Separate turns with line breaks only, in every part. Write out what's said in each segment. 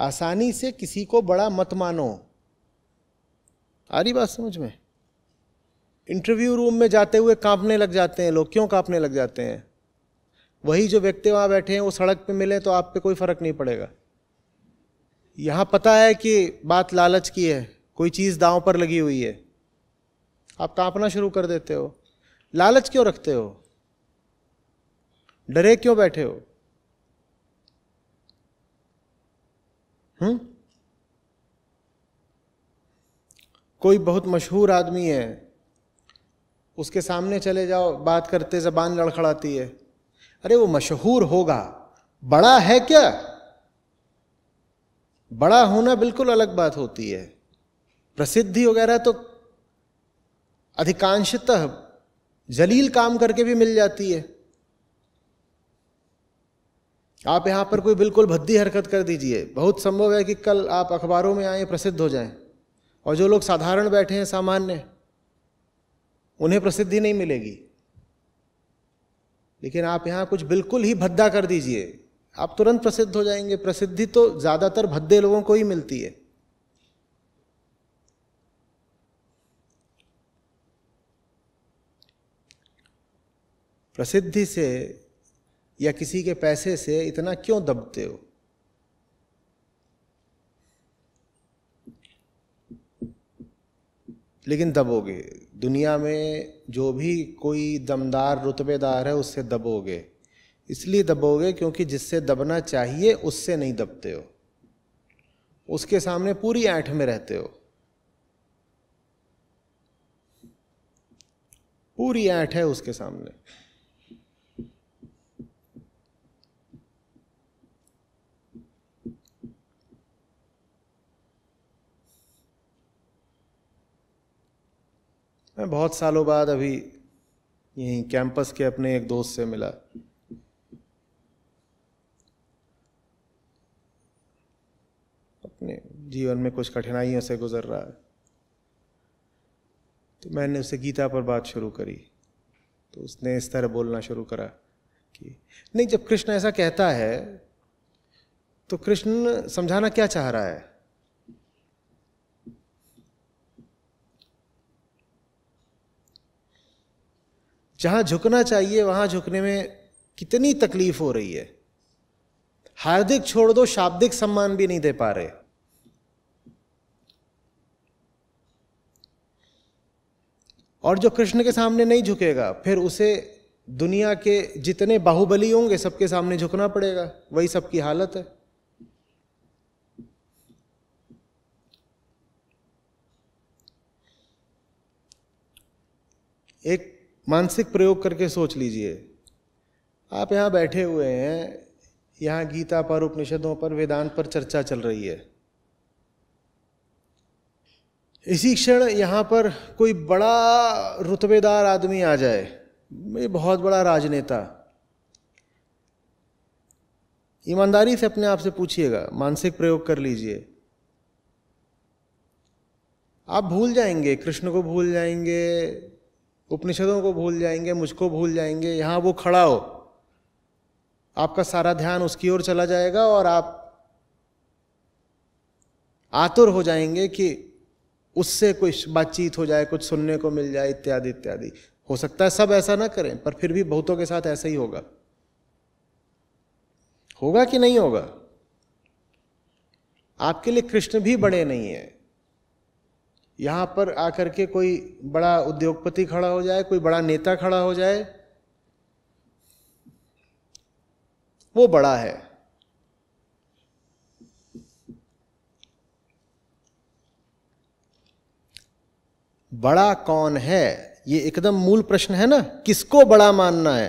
आसानी से किसी को बड़ा मत मानो आ रही बात समझ में इंटरव्यू रूम में जाते हुए कांपने लग जाते हैं लोग क्यों कांपने लग जाते हैं वही जो व्यक्ति वहाँ बैठे हैं वो सड़क पे मिले तो आप पे कोई फ़र्क नहीं पड़ेगा यहाँ पता है कि बात लालच की है कोई चीज़ दांव पर लगी हुई है आप कांपना शुरू कर देते हो लालच क्यों रखते हो डरे क्यों बैठे हो हुँ? हम्म? कोई बहुत मशहूर आदमी है उसके सामने चले जाओ बात करते जबान लड़खड़ाती है अरे वो मशहूर होगा बड़ा है क्या बड़ा होना बिल्कुल अलग बात होती है प्रसिद्धि वगैरह तो अधिकांशतः जलील काम करके भी मिल जाती है आप यहाँ पर कोई बिल्कुल भद्दी हरकत कर दीजिए बहुत संभव है कि कल आप अखबारों में आए प्रसिद्ध हो जाएं और जो लोग साधारण बैठे हैं सामान्य उन्हें प्रसिद्धि नहीं मिलेगी लेकिन आप यहाँ कुछ बिल्कुल ही भद्दा कर दीजिए आप तुरंत प्रसिद्ध हो जाएंगे प्रसिद्धि तो ज़्यादातर भद्दे लोगों को ही मिलती है प्रसिद्धि से या किसी के पैसे से इतना क्यों दबते हो लेकिन दबोगे दुनिया में जो भी कोई दमदार रुतबेदार है उससे दबोगे इसलिए दबोगे क्योंकि जिससे दबना चाहिए उससे नहीं दबते हो उसके सामने पूरी ऐठ में रहते हो पूरी ऐठ है उसके सामने मैं बहुत सालों बाद अभी यहीं कैंपस के अपने एक दोस्त से मिला अपने जीवन में कुछ कठिनाइयों से गुजर रहा है तो मैंने उसे गीता पर बात शुरू करी तो उसने इस तरह बोलना शुरू करा कि नहीं जब कृष्ण ऐसा कहता है तो कृष्ण समझाना क्या चाह रहा है जहां झुकना चाहिए वहां झुकने में कितनी तकलीफ हो रही है हार्दिक छोड़ दो शाब्दिक सम्मान भी नहीं दे पा रहे और जो कृष्ण के सामने नहीं झुकेगा फिर उसे दुनिया के जितने बाहुबली होंगे सबके सामने झुकना पड़ेगा वही सबकी हालत है एक मानसिक प्रयोग करके सोच लीजिए आप यहाँ बैठे हुए हैं यहाँ गीता पर उपनिषदों पर वेदांत पर चर्चा चल रही है इसी क्षण यहाँ पर कोई बड़ा रुतबेदार आदमी आ जाए बहुत बड़ा राजनेता ईमानदारी से अपने आप से पूछिएगा मानसिक प्रयोग कर लीजिए आप भूल जाएंगे कृष्ण को भूल जाएंगे उपनिषदों को भूल जाएंगे मुझको भूल जाएंगे यहाँ वो खड़ा हो आपका सारा ध्यान उसकी ओर चला जाएगा और आप आतुर हो जाएंगे कि उससे कुछ बातचीत हो जाए कुछ सुनने को मिल जाए इत्यादि इत्यादि हो सकता है सब ऐसा ना करें पर फिर भी बहुतों के साथ ऐसा ही होगा होगा कि नहीं होगा आपके लिए कृष्ण भी बड़े नहीं है यहाँ पर आकर के कोई बड़ा उद्योगपति खड़ा हो जाए कोई बड़ा नेता खड़ा हो जाए वो बड़ा है बड़ा कौन है ये एकदम मूल प्रश्न है ना किसको बड़ा मानना है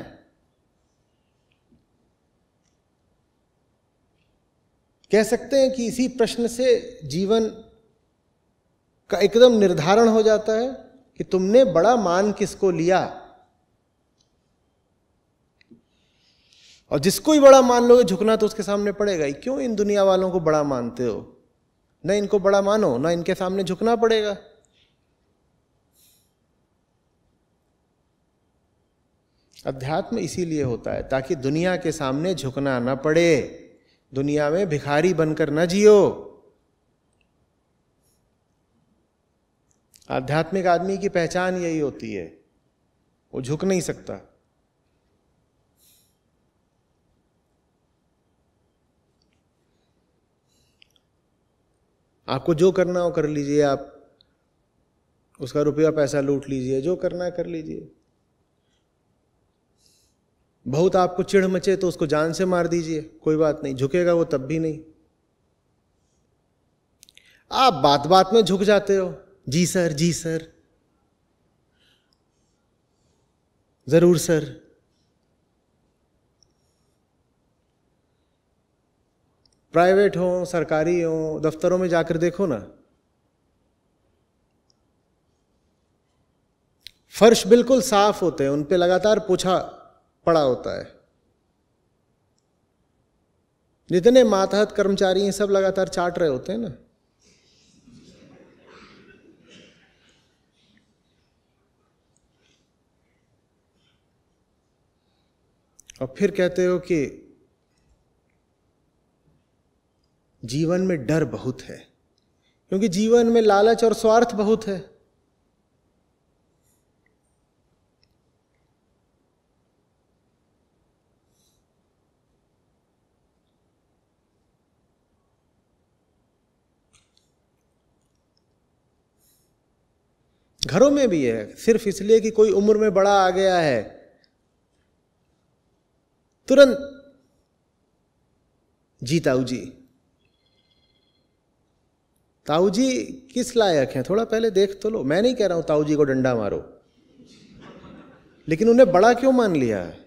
कह सकते हैं कि इसी प्रश्न से जीवन का एकदम निर्धारण हो जाता है कि तुमने बड़ा मान किसको लिया और जिसको ही बड़ा मान लोगे झुकना तो उसके सामने पड़ेगा ही क्यों इन दुनिया वालों को बड़ा मानते हो ना इनको बड़ा मानो ना इनके सामने झुकना पड़ेगा अध्यात्म इसीलिए होता है ताकि दुनिया के सामने झुकना ना पड़े दुनिया में भिखारी बनकर ना जियो आध्यात्मिक आदमी की पहचान यही होती है वो झुक नहीं सकता आपको जो करना हो कर लीजिए आप उसका रुपया पैसा लूट लीजिए जो करना है कर लीजिए बहुत आपको चिढ़ मचे तो उसको जान से मार दीजिए कोई बात नहीं झुकेगा वो तब भी नहीं आप बात बात में झुक जाते हो जी सर जी सर ज़रूर सर प्राइवेट हो सरकारी हो दफ्तरों में जाकर देखो ना फर्श बिल्कुल साफ होते हैं उन पे लगातार पूछा पड़ा होता है जितने मातहत कर्मचारी हैं सब लगातार चाट रहे होते हैं ना और फिर कहते हो कि जीवन में डर बहुत है क्योंकि जीवन में लालच और स्वार्थ बहुत है घरों में भी है सिर्फ इसलिए कि कोई उम्र में बड़ा आ गया है तुरंत जी ताऊ जी ताऊ जी किस लायक हैं थोड़ा पहले देख तो लो मैं नहीं कह रहा हूं ताऊ जी को डंडा मारो लेकिन उन्हें बड़ा क्यों मान लिया है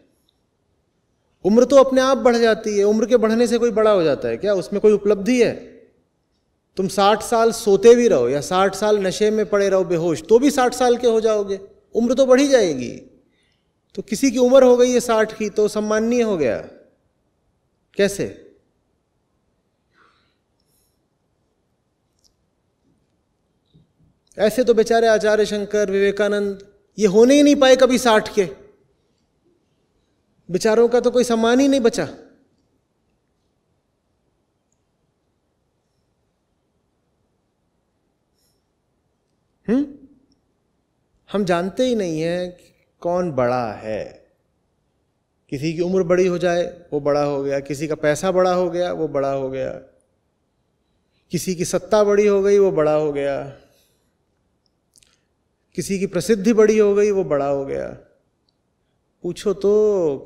उम्र तो अपने आप बढ़ जाती है उम्र के बढ़ने से कोई बड़ा हो जाता है क्या उसमें कोई उपलब्धि है तुम साठ साल सोते भी रहो या साठ साल नशे में पड़े रहो बेहोश तो भी साठ साल के हो जाओगे उम्र तो बढ़ी जाएगी तो किसी की उम्र हो गई है साठ की तो सम्माननीय हो गया कैसे ऐसे तो बेचारे आचार्य शंकर विवेकानंद ये होने ही नहीं पाए कभी साठ के बेचारों का तो कोई सम्मान ही नहीं बचा हम्म हम जानते ही नहीं है कौन बड़ा है किसी की उम्र बड़ी हो जाए वो बड़ा हो गया किसी का पैसा बड़ा हो गया वो बड़ा हो गया किसी की सत्ता बड़ी हो गई वो बड़ा हो गया किसी की प्रसिद्धि बड़ी हो गई वो बड़ा हो गया पूछो तो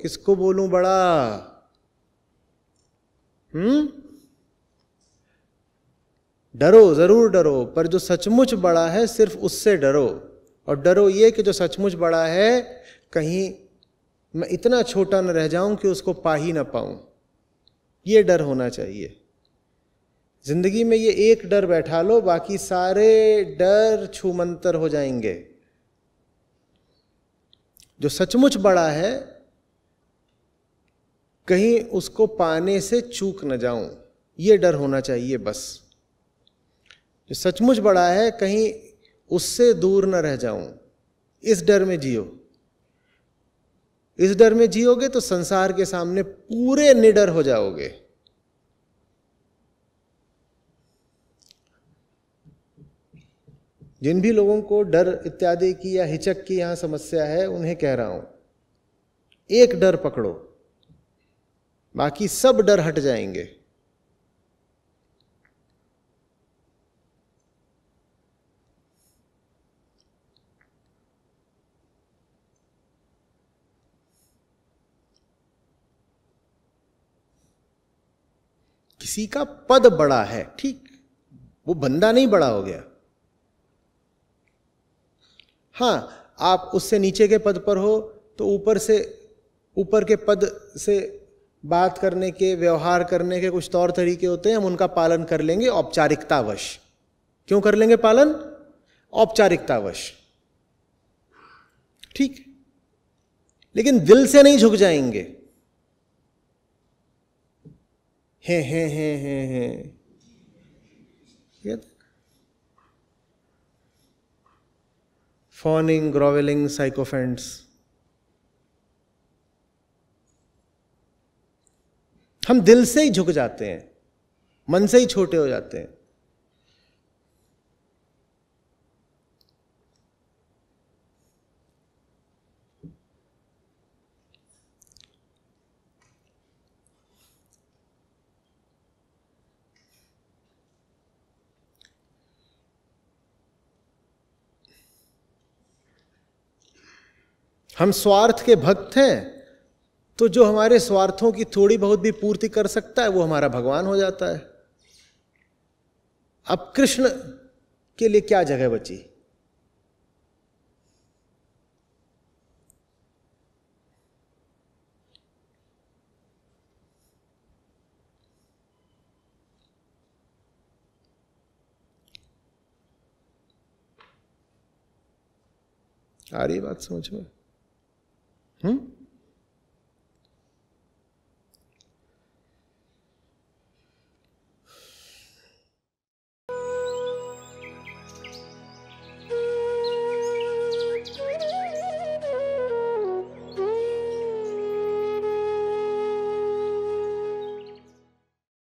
किसको बोलूं बड़ा हम्म डरो जरूर डरो पर जो सचमुच बड़ा है सिर्फ उससे डरो और डरो ये कि जो सचमुच बड़ा है कहीं मैं इतना छोटा न रह जाऊं कि उसको पा ही ना पाऊं ये डर होना चाहिए जिंदगी में ये एक डर बैठा लो बाकी सारे डर छूमंतर हो जाएंगे जो सचमुच बड़ा है कहीं उसको पाने से चूक न जाऊं ये डर होना चाहिए बस जो सचमुच बड़ा है कहीं उससे दूर न रह जाऊं इस डर में जियो इस डर में जियोगे तो संसार के सामने पूरे निडर हो जाओगे जिन भी लोगों को डर इत्यादि की या हिचक की यहां समस्या है उन्हें कह रहा हूं एक डर पकड़ो बाकी सब डर हट जाएंगे किसी का पद बड़ा है ठीक वो बंदा नहीं बड़ा हो गया हाँ आप उससे नीचे के पद पर हो तो ऊपर से ऊपर के पद से बात करने के व्यवहार करने के कुछ तौर तरीके होते हैं हम उनका पालन कर लेंगे औपचारिकतावश क्यों कर लेंगे पालन औपचारिकतावश ठीक लेकिन दिल से नहीं झुक जाएंगे हे हे हे हे हे फॉनिंग ग्रोवेलिंग साइकोफेंट्स हम दिल से ही झुक जाते हैं मन से ही छोटे हो जाते हैं हम स्वार्थ के भक्त हैं तो जो हमारे स्वार्थों की थोड़ी बहुत भी पूर्ति कर सकता है वो हमारा भगवान हो जाता है अब कृष्ण के लिए क्या जगह बची आ रही बात समझ में 嗯。